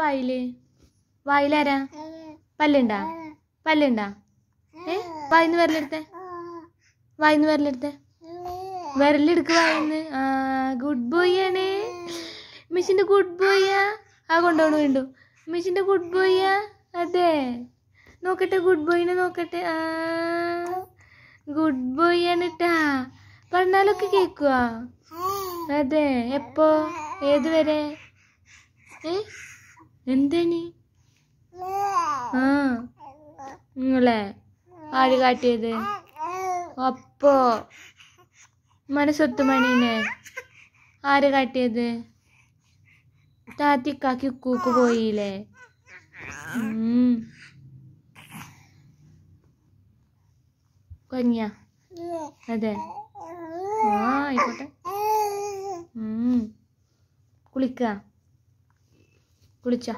വായില് വായിലാരാ പല്ലുണ്ടാ പല്ലുണ്ടാ ഏ വായിന്ന് വിരലെടുത്തെ വായിന്ന് വിരലെടുത്തെ വരലെടുക്ക് വായിന്ന് ആ ഗുഡ് ബോയ് ആണ് മിഷിന്റെ ഗുഡ് ബോയ്യാ ആ കൊണ്ടോണു വീണ്ടു മിഷിന്റെ ഗുഡ് ബോയ്യാ അതെ നോക്കട്ടെ ഗുഡ് ബോയിനെ നോക്കട്ടെ ആ ഗുഡ് ബോയ് ആണ് കേട്ടാ പറഞ്ഞാലൊക്കെ കേക്കുവാ അതെ എപ്പോ ഏതുവരെ ഏ എന്തേനി ആ നിങ്ങളെ ആര് കാട്ടിയത് അപ്പോ മണീനെ ആര് കാട്ടിയത് താത്തിക്കാക്കി കൂക്ക് പോയില്ലേ കൊഞ്ഞ അതെ ആ ആയിക്കോട്ടെ കുളിക്കുക குளிச்சா